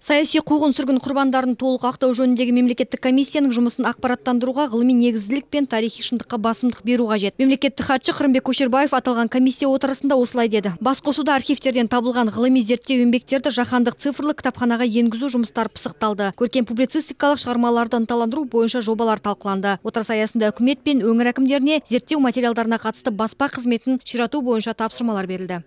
саяси қуғын сүргін құрбандарын толық ақтау жөніндегі мемлекеттік комиссияның жұмысын ақпараттандыруға ғылыми негізділік пен тарихи шындыққа басымдық беру қажет мемлекеттік хатшы қырымбек көшербаев аталған комиссия отырысында осылай деді басқосуда архивтерден табылған ғылыми зерттеу еңбектерді жаһандық цифрлық кітапханаға енгізу жұмыстары пысықталды көркем публицистикалық шығармаларды ынталандыру бойынша жобалар талқыланды отырыс аясында үкімет пен өңір әкімдеріне зерттеу материалдарына қатысты баспа қызметін ширату бойынша тапсырмалар берілді